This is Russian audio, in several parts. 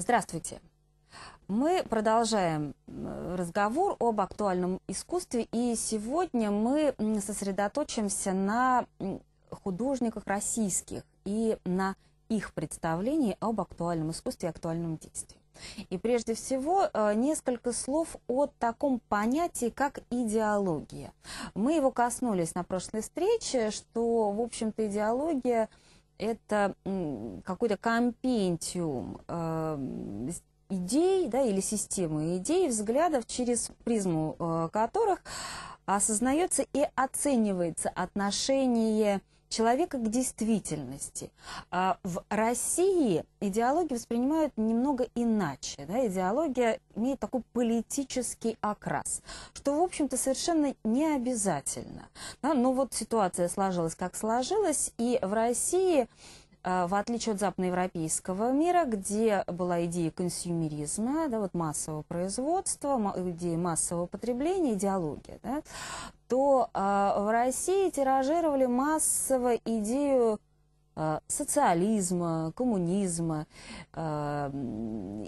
Здравствуйте. Мы продолжаем э, разговор об актуальном искусстве, и сегодня мы сосредоточимся на художниках российских и на их представлении об актуальном искусстве и актуальном действии. И прежде всего э, несколько слов о таком понятии, как идеология. Мы его коснулись на прошлой встрече, что, в общем-то, идеология – это какой-то компентиум эм, идей да, или системы идей, взглядов, через призму э, которых осознается и оценивается отношение человека к действительности. А в России идеологию воспринимают немного иначе. Да? Идеология имеет такой политический окрас, что, в общем-то, совершенно не обязательно. Да? Но вот ситуация сложилась, как сложилась, и в России а, в отличие от западноевропейского мира, где была идея консюмеризма, да, вот массового производства, идея массового потребления, идеология, да, то э, в России тиражировали массово идею Э, социализма, коммунизма э,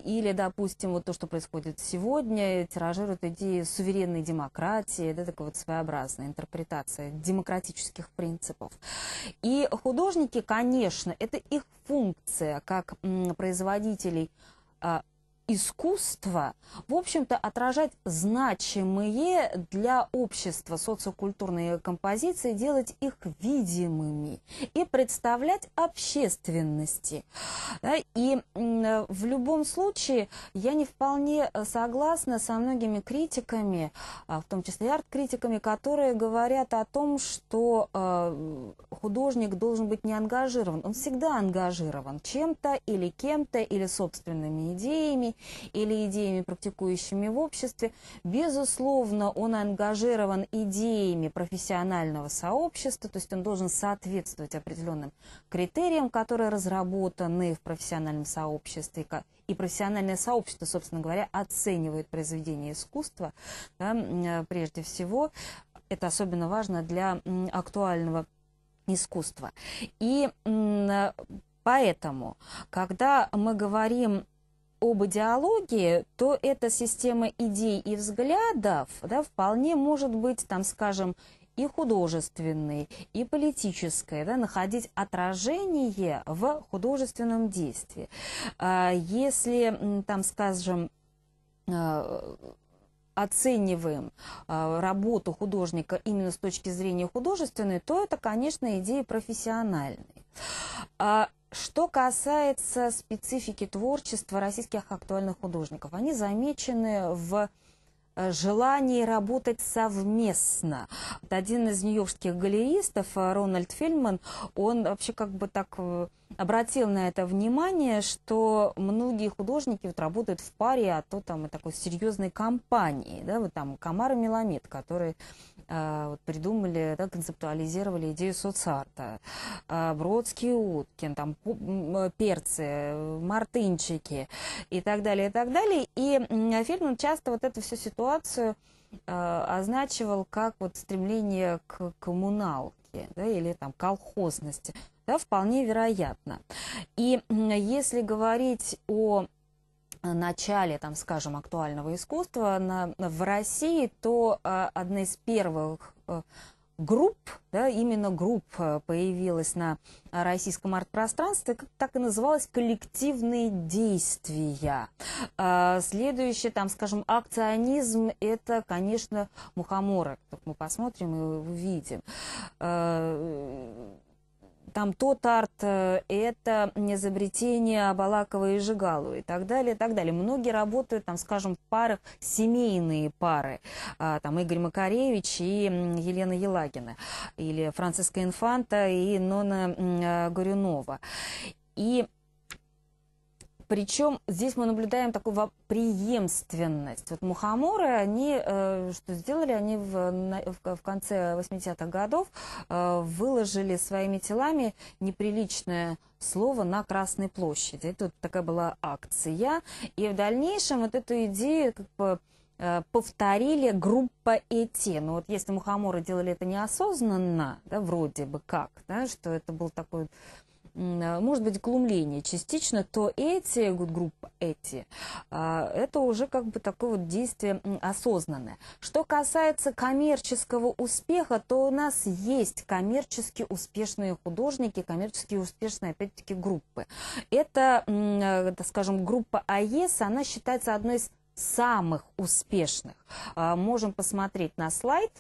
или, допустим, вот то, что происходит сегодня, тиражируют идеи суверенной демократии, да, такая вот своеобразная интерпретация демократических принципов. И художники, конечно, это их функция как производителей э, искусство, в общем-то, отражать значимые для общества социокультурные композиции, делать их видимыми и представлять общественности. И в любом случае я не вполне согласна со многими критиками, а, в том числе и арт-критиками, которые говорят о том, что а, художник должен быть не ангажирован. Он всегда ангажирован чем-то или кем-то, или собственными идеями, или идеями, практикующими в обществе. Безусловно, он ангажирован идеями профессионального сообщества, то есть он должен соответствовать определенным критериям, которые разработаны в профессиональном сообществе, и профессиональное сообщество, собственно говоря, оценивает произведение искусства, да, э, прежде всего. Это особенно важно для актуального искусства. И э, Поэтому, когда мы говорим об идеологии, то эта система идей и взглядов да, вполне может быть, там, скажем, и художественной, и политической, да, находить отражение в художественном действии. А, если, там, скажем, а, оцениваем а, работу художника именно с точки зрения художественной, то это, конечно, идеи профессиональные. Что касается специфики творчества российских актуальных художников, они замечены в э, желании работать совместно. один из нью-йоркских галеристов, э, Рональд Фельман, он вообще как бы так э, обратил на это внимание, что многие художники вот работают в паре, а то там и такой серьезной компании, да, вот там Камара Меломед, который а, вот, придумали, да, концептуализировали идею соцарта. А, Бродский, Уткин, там, э, перцы, мартынчики и так далее, и так далее. И фильм часто вот эту всю ситуацию а, означивал как вот стремление к коммуналке да, или там колхозности. Да, вполне вероятно. И если говорить о начале, там, скажем, актуального искусства на, в России, то а, одна из первых а, групп, да, именно групп э, появилась на российском арт-пространстве, так и называлась «Коллективные действия». А, следующее, там, скажем, акционизм – это, конечно, мухоморы. Мы посмотрим и увидим. А, там тот арт, э, это изобретение Абалакова и Жигалу и так далее, и так далее. Многие работают, там, скажем, в парах, семейные пары, а, там Игорь Макаревич и Елена Елагина, или Франциска Инфанта и Нона э, Горюнова. И причем здесь мы наблюдаем такую преемственность. Вот мухоморы, они, э, что сделали, они в, в, конце 80-х годов э, выложили своими телами неприличное слово на Красной площади. Это вот такая была акция. И в дальнейшем вот эту идею как бы э, повторили группа ЭТ. Но вот если мухоморы делали это неосознанно, да, вроде бы как, да, что это был такой Э, может быть, глумление частично, то эти, группа эти, а, это уже как бы такое вот действие осознанное. Что касается коммерческого успеха, то у нас есть коммерчески успешные художники, коммерчески успешные, опять-таки, группы. Это, э, скажем, группа АЕС, она считается одной из самых успешных. А, можем посмотреть на слайд.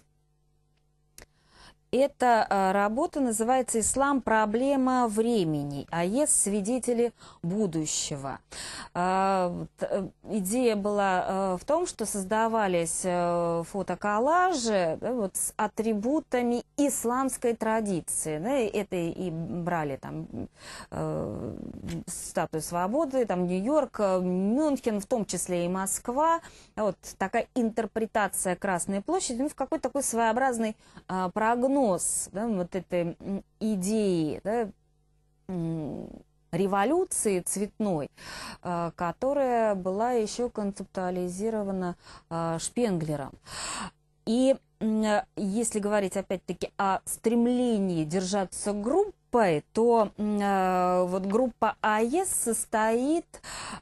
Эта а, работа называется «Ислам. Проблема времени. АЕС. Свидетели будущего». А, э, идея была э, в том, что создавались э, фотоколлажи вот, с атрибутами исламской традиции. Это и брали там статую свободы, там Нью-Йорк, Мюнхен, в том числе и Москва. Вот такая интерпретация Красной площади ну, в какой-то такой своеобразный а, прогноз внес да, вот этой идеи да, революции цветной, а, которая была еще концептуализирована а, Шпенглером. И если говорить опять-таки о стремлении держаться групп, Пэй, то э, вот группа АЕС e состоит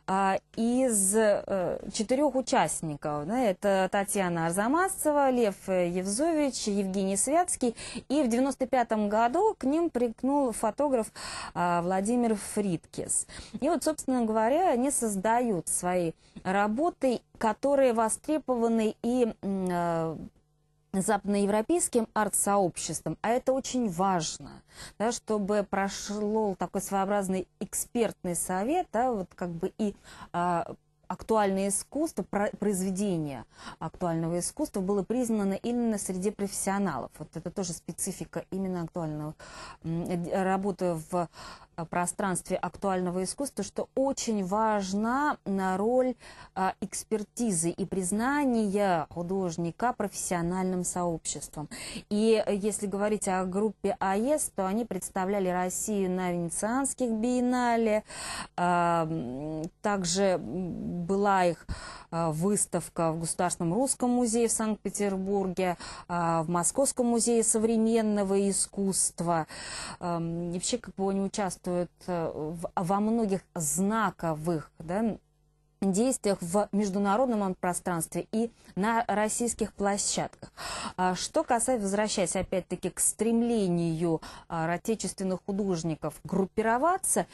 э, из э, четырех участников. Да? Это Татьяна Арзамасцева, Лев Евзович, Евгений Святский. И в 95 году к ним прикнул фотограф э, Владимир Фридкис. И вот, собственно говоря, они создают свои работы, которые востребованы и э, западноевропейским арт-сообществом, а это очень важно, да, чтобы прошел такой своеобразный экспертный совет, да, вот как бы и а, актуальное искусство, произведение актуального искусства было признано именно среди профессионалов. Вот это тоже специфика именно актуального э, работы в Э, пространстве актуального искусства, что очень важна роль а, экспертизы и признания художника профессиональным сообществом. И э, если говорить о группе АЕС, то они представляли Россию на венецианских биеннале, а, также была их а, выставка в Государственном русском музее в Санкт-Петербурге, в Московском музее современного искусства. Вообще, как бы они участвовали участвуют э, во многих знаковых да, действиях в международном пространстве и на российских площадках. А что касается, возвращаясь опять-таки к стремлению а, отечественных художников группироваться,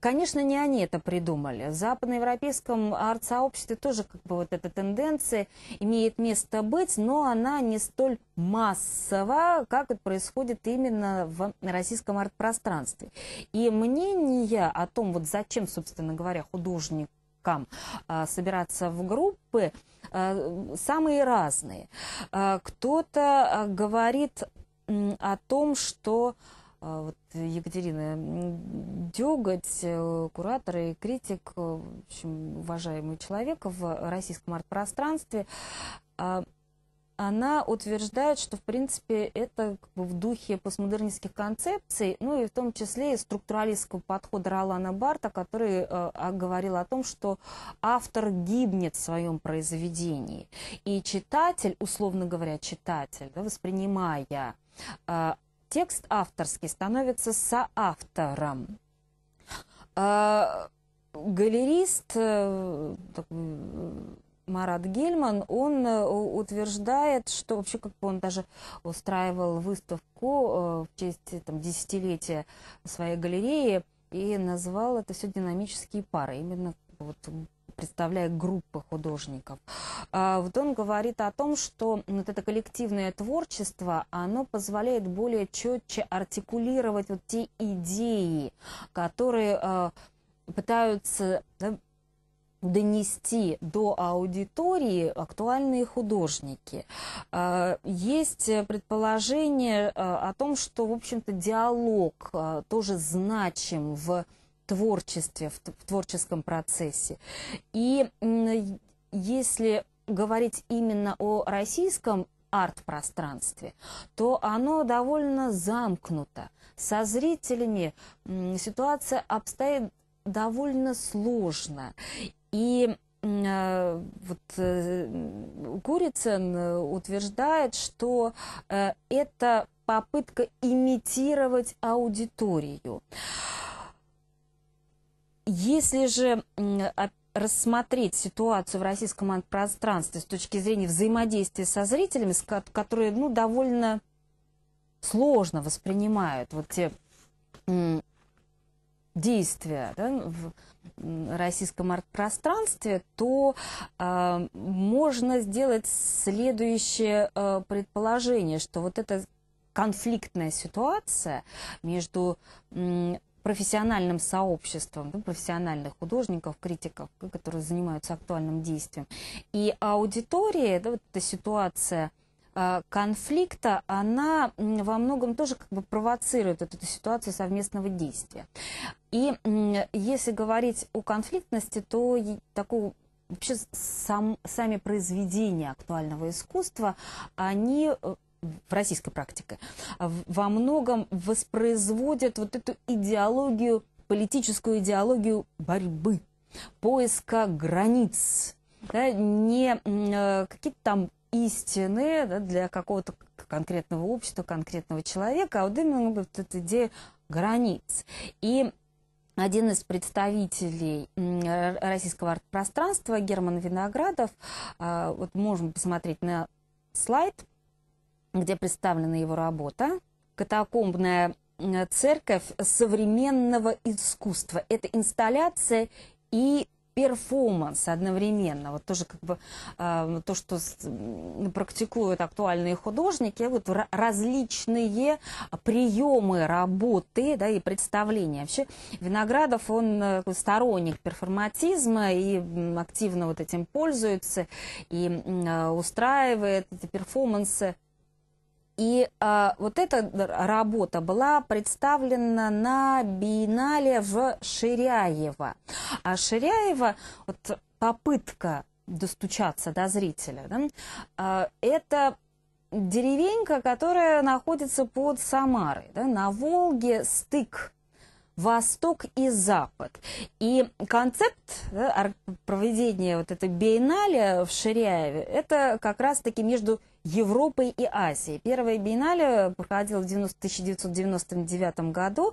Конечно, не они это придумали. В западноевропейском арт-сообществе тоже как бы вот эта тенденция имеет место быть, но она не столь массова, как это происходит именно в российском арт-пространстве. И мнение о том, вот зачем, собственно говоря, художник а, собираться в группы, а, самые разные. А, кто-то говорит о том, что а, вот, Екатерины Деготь, э, куратор и критик, э, в общем, уважаемый человек в российском арт-пространстве, а, она утверждает, что, в принципе, это как бы, в духе постмодернистских концепций, ну и в том числе и структуралистского подхода Ролана Барта, который э, а, говорил о том, что автор гибнет в своем произведении. И читатель, условно говоря, читатель, да, воспринимая э, текст авторский становится соавтором. А, галерист э, э, Марат Гельман, он э, утверждает, что вообще как бы он даже устраивал выставку в честь там, десятилетия своей галереи и назвал это все динамические пары. Именно вот представляя группы художников. А, вот он говорит о том, что вот это коллективное творчество, оно позволяет более четче артикулировать вот те идеи, которые а, пытаются да, донести до аудитории актуальные художники. А, есть предположение о том, что, в общем-то, диалог тоже значим в творчестве, в, в творческом процессе. И если говорить именно о российском арт-пространстве, то оно довольно замкнуто. Со зрителями ситуация обстоит довольно сложно. И э, вот э, Курицын э, утверждает, что э, это попытка имитировать аудиторию. Если же а, рассмотреть ситуацию в российском пространстве с точки зрения взаимодействия со зрителями, которые ну, довольно сложно воспринимают вот те действия да, в российском арт-пространстве, то э, можно сделать следующее э, предположение, что вот эта конфликтная ситуация между профессиональным сообществом да, профессиональных художников, критиков, которые занимаются актуальным действием. И аудитория, да, вот эта ситуация а, конфликта, она во многом тоже как бы провоцирует вот эту ситуацию совместного действия. И если говорить о конфликтности, то такого вообще сам, сами произведения актуального искусства, они э, в российской практике, а во многом воспроизводят вот эту идеологию, политическую идеологию борьбы, поиска границ, да, не э, какие-то там истины да, для какого-то конкретного общества, конкретного человека, а вот именно вот эта идея границ. И один из представителей э, российского арт-пространства, Герман Виноградов, а, вот можем посмотреть на слайд – где представлена его работа «Катакомбная э, церковь современного искусства». Это инсталляция и перформанс одновременно. Вот тоже как бы э, то, что практикуют актуальные художники, вот различные приемы работы да, и представления. Вообще Виноградов, он э, сторонник перформатизма и активно вот этим пользуется и устраивает эти перформансы и э, вот эта работа была представлена на биеннале в Ширяево. А Ширяево, вот попытка достучаться до зрителя, да, э, это деревенька, которая находится под Самарой, да, на Волге стык восток и запад. И концепт да, проведения вот этой биеннале в Ширяеве, это как раз-таки между Европой и Азией. Первая биеннале проходила в 1999 году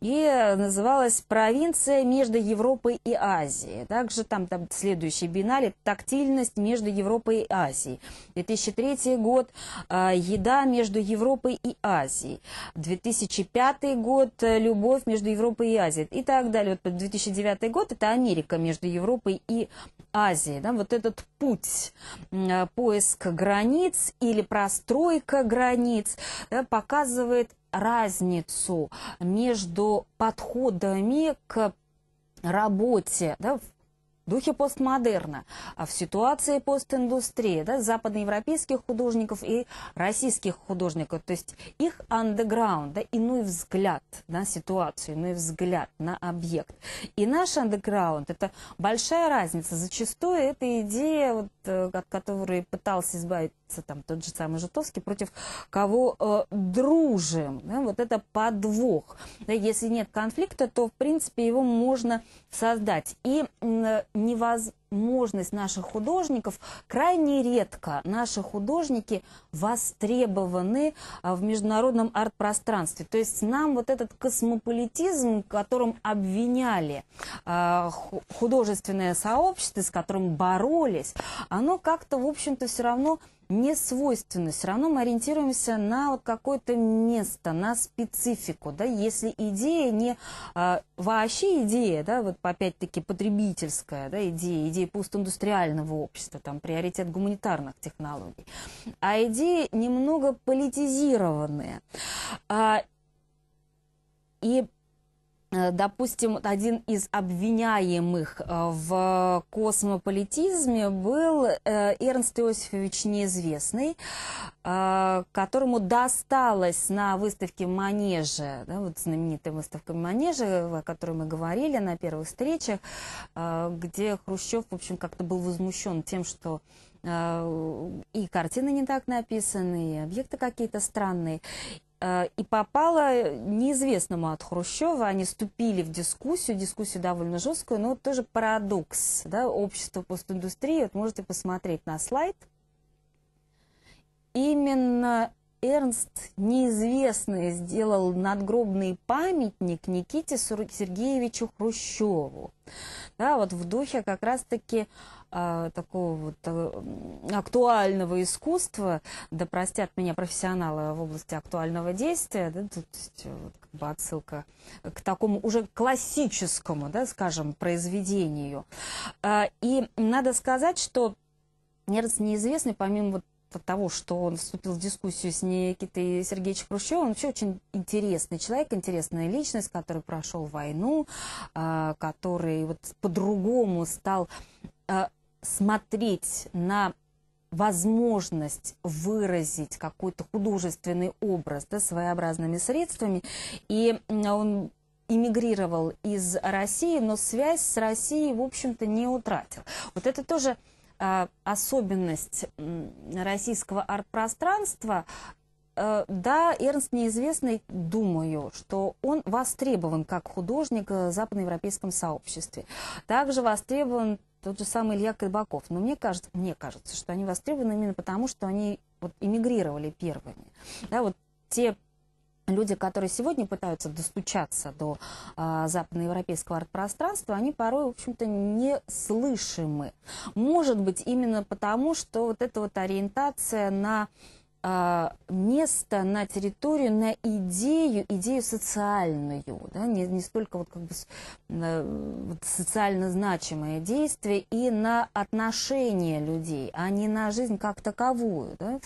и называлась «Провинция между Европой и Азией». Также там, там следующий биеннале «Тактильность между Европой и Азией». 2003 год э, «Еда между Европой и Азией». 2005 год «Любовь между Европой и Азией» и так далее. Вот 2009 год – это Америка между Европой и Азии. Да, вот этот путь, э, поиск границ или простройка границ да, показывает разницу между подходами к работе да, в духе постмодерна, а в ситуации постиндустрии, да, западноевропейских художников и российских художников. То есть их андеграунд, да, иной взгляд на ситуацию, иной взгляд на объект. И наш андеграунд – это большая разница. Зачастую это идея, вот, э, от которой пытался избавить борется там тот же самый Житовский, против кого э, дружим. Да, вот это подвох. Да, если нет конфликта, то, в принципе, его можно создать. И э, невозможность наших художников, крайне редко наши художники востребованы э, в международном арт-пространстве. То есть нам вот этот космополитизм, которым обвиняли э, художественное сообщество, с которым боролись, оно как-то, в общем-то, все равно не свойственны. Все равно мы ориентируемся на вот какое-то место, на специфику. Да? Если идея не э, вообще идея, да, вот опять-таки потребительская да, идея, идея постиндустриального общества, там приоритет гуманитарных технологий, а идеи немного политизированные. А, и Э, допустим, один из обвиняемых э, в космополитизме был э, Эрнст Иосифович Неизвестный, которому досталось на выставке Манежа, да, вот знаменитая выставка Манежа, о которой мы говорили на первых встречах, где Хрущев, в общем, как-то был возмущен тем, что и картины не так написаны, и объекты какие-то странные. Э, и попала неизвестному от Хрущева. Они вступили в дискуссию, дискуссию довольно жесткую, но ну, тоже парадокс да, общества постиндустрии. Вот можете посмотреть на слайд. Именно Эрнст неизвестный сделал надгробный памятник Никите Сергеевичу Хрущеву. Да, вот в духе как раз-таки э, такого вот, э, актуального искусства, да простят меня профессионалы в области актуального действия, да, тут э, вот, как бы отсылка к такому уже классическому, да, скажем, произведению. Э, и надо сказать, что Эрнст неизвестный, помимо вот от того, что он вступил в дискуссию с Никитой Сергеевичем Хрущевым, он вообще очень интересный человек, интересная личность, который прошел войну, а, который вот по-другому стал а, смотреть на возможность выразить какой-то художественный образ да, своеобразными средствами. И он эмигрировал из России, но связь с Россией, в общем-то, не утратил. Вот это тоже а, особенность российского арт-пространства, э, да, Эрнст неизвестный, думаю, что он востребован как художник э, в западноевропейском сообществе. Также востребован тот же самый Илья Кайбаков. Но мне кажется, мне кажется, что они востребованы именно потому, что они вот, эмигрировали первыми. Да, вот те люди, которые сегодня пытаются достучаться до э, западноевропейского арт-пространства, они порой, в общем-то, не слышимы. Может быть, именно потому, что вот эта вот ориентация на э, место на территорию, на идею, идею социальную, да, не, не столько вот как бы э, социально значимое действие, и на отношения людей, а не на жизнь как таковую. Да.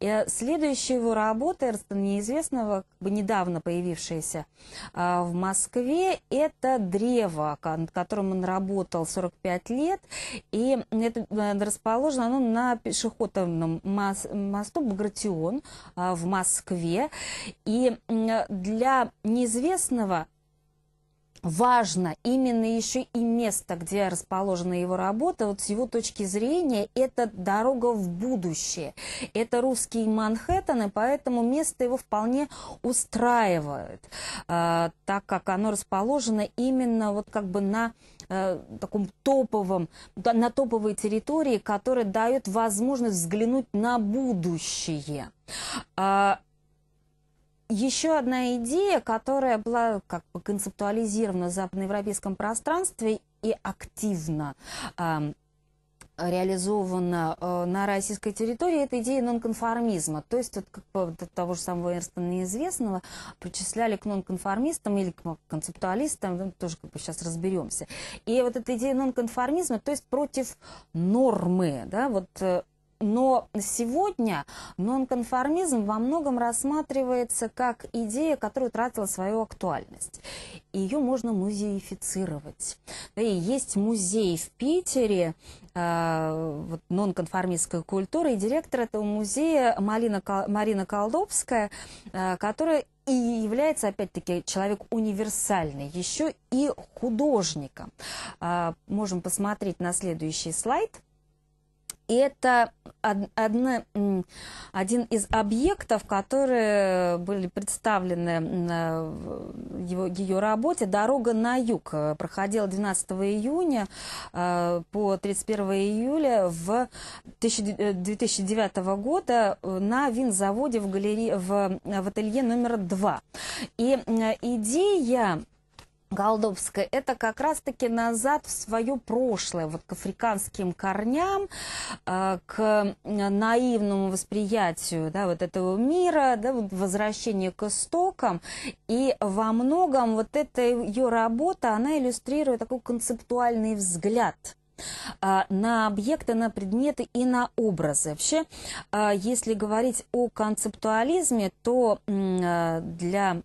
И э, следующая его работа Эрстона Неизвестного, как бы недавно появившаяся э, в Москве, это «Древо», над которым он работал 45 лет, и это э, расположено оно на пешеходном мосту Багратион а, в Москве. И для неизвестного важно именно еще и место, где расположена его работа. Вот с его точки зрения, это дорога в будущее. Это русский Манхэттен, и поэтому место его вполне устраивает, а, так как оно расположено именно вот как бы на э, таком топовом, на топовой территории, которая дает возможность взглянуть на будущее. А, еще одна идея, которая была как бы концептуализирована в западноевропейском пространстве и активно э, реализована э, на российской территории, это идея нонконформизма. То есть вот, как бы, того же самого Эрстона Неизвестного причисляли к нонконформистам или к концептуалистам, ну, тоже как бы сейчас разберемся. И вот эта идея нонконформизма, то есть против нормы, да, вот э, но сегодня нонконформизм во многом рассматривается как идея, которая утратила свою актуальность. Ее можно музеифицировать. И есть музей в Питере э, вот, нонконформистской культуры, и директор этого музея Малина, Марина Колдовская, э, которая и является, опять-таки, человек универсальный, еще и художником. Э, можем посмотреть на следующий слайд это одна, один из объектов, которые были представлены в его, ее работе «Дорога на юг». Проходила 12 июня э, по 31 июля в 2009 э, года э, на винзаводе в, галерее, в, в ателье номер 2. И идея Голдовская, это как раз-таки назад в свое прошлое, вот к африканским корням, э, к э, наивному восприятию да, вот этого мира, да, возвращение к истокам. И во многом вот эта ее работа, она иллюстрирует такой концептуальный взгляд э, на объекты, на предметы и на образы. Вообще, если говорить о концептуализме, то для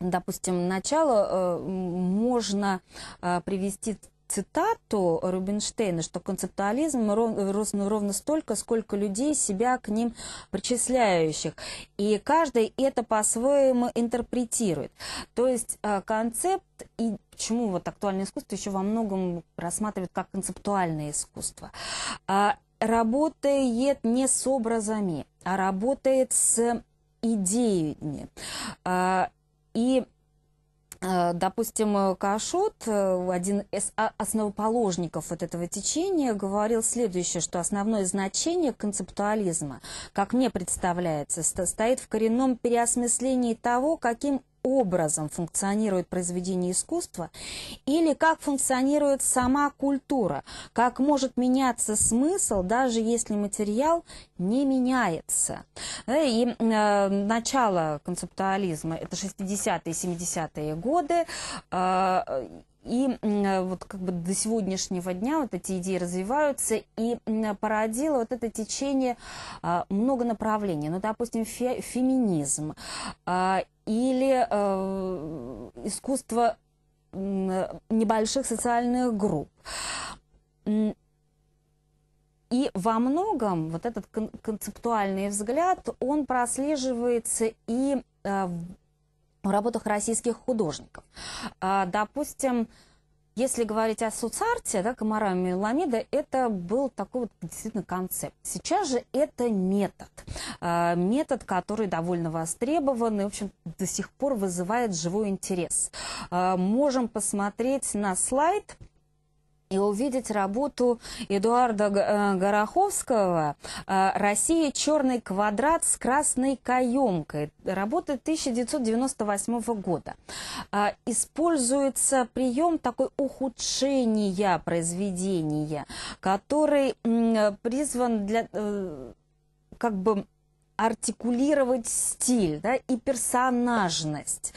допустим, начало э, можно э, привести цитату Рубинштейна, что концептуализм ровно, ну, ровно столько, сколько людей себя к ним причисляющих. И каждый это по-своему интерпретирует. То есть э, концепт и почему вот актуальное искусство еще во многом рассматривают как концептуальное искусство. А, работает не с образами, а работает с идеями. А, и э, Допустим, э, Кашот, э, один из основоположников вот этого течения, говорил следующее, что основное значение концептуализма, как мне представляется, стоит в коренном переосмыслении того, каким образом функционирует произведение искусства или как функционирует сама культура, как может меняться смысл, даже если материал не меняется. Э, и э, начало концептуализма – это 60-е и 70-е годы, э, и э, вот как бы до сегодняшнего дня вот эти идеи развиваются, и породило вот это течение а, много направлений. Ну, допустим, фе феминизм а, или э, искусство небольших социальных групп. И во многом вот этот кон концептуальный взгляд, он прослеживается и э, о работах российских художников. А, допустим, если говорить о соцарте, да, Комара Меламида, это был такой вот действительно концепт. Сейчас же это метод. А, метод, который довольно востребован и, в общем, до сих пор вызывает живой интерес. А, можем посмотреть на слайд и увидеть работу Эдуарда э, Гороховского э, «Россия. Черный квадрат с красной каемкой». Работа 1998 года. Э, используется прием такой ухудшения произведения, который призван для, как бы, артикулировать стиль да, и персонажность.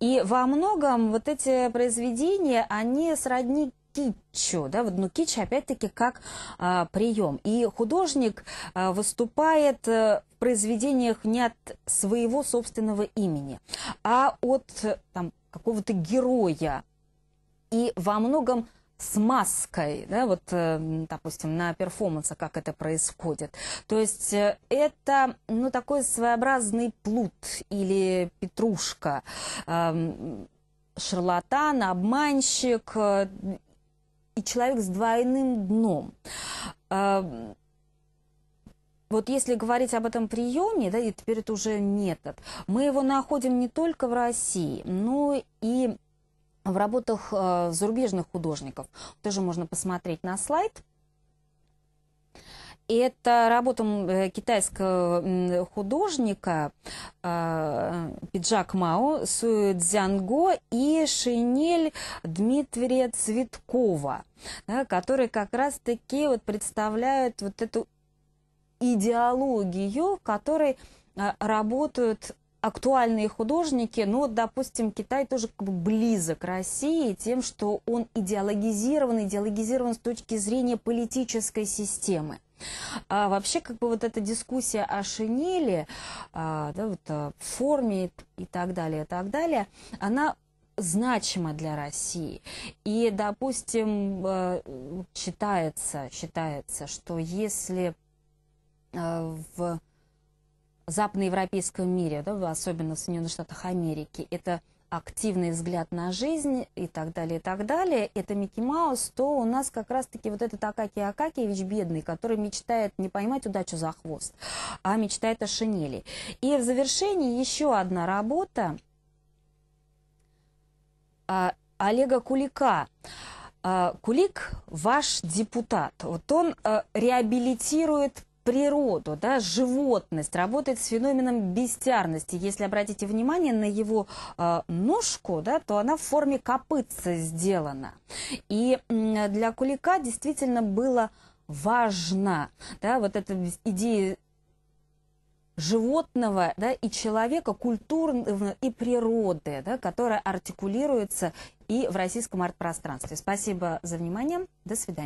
И во многом вот эти произведения, они сродни китчу, да, вот, но ну, китч опять-таки как а, прием. И художник а, выступает э, в произведениях не от своего собственного имени, а от там, какого-то героя. И во многом с маской, да, вот, э, допустим, на перформанса, как это происходит. То есть э, это, ну, такой своеобразный плут или петрушка, шарлатан, обманщик и человек с двойным дном. Эм, вот если говорить об этом приеме, да, и теперь это уже метод, мы его находим не только в России, но и в работах э, зарубежных художников. Тоже можно посмотреть на слайд. Это работа э, китайского художника а, Пиджак Мао, Су Цзянго и шинель Дмитрия Цветкова, да, которые как раз-таки вот представляют вот эту идеологию, которой а, работают актуальные художники, но, допустим, Китай тоже как бы близок России тем, что он идеологизирован, идеологизирован с точки зрения политической системы. А вообще, как бы вот эта дискуссия о шинели, а, да, вот, о а, форме и так далее, и так далее, она значима для России. И, допустим, считается, а, считается, что если а, в западноевропейском мире, да, особенно в Соединенных Штатах Америки, это активный взгляд на жизнь и так далее, и так далее, это Микки Маус, то у нас как раз-таки вот этот Акаки Акакиевич бедный, который мечтает не поймать удачу за хвост, а мечтает о шинели. И в завершении еще одна работа а, Олега Кулика. А, Кулик – ваш депутат. Вот он а, реабилитирует природу, да, животность, работает с феноменом бестиарности. Если обратите внимание на его э, ножку, да, то она в форме копытца сделана. И э, для Кулика действительно было важно, да, вот эта идея животного да, и человека, культурного и природы, да, которая артикулируется и в российском арт-пространстве. Спасибо за внимание. До свидания.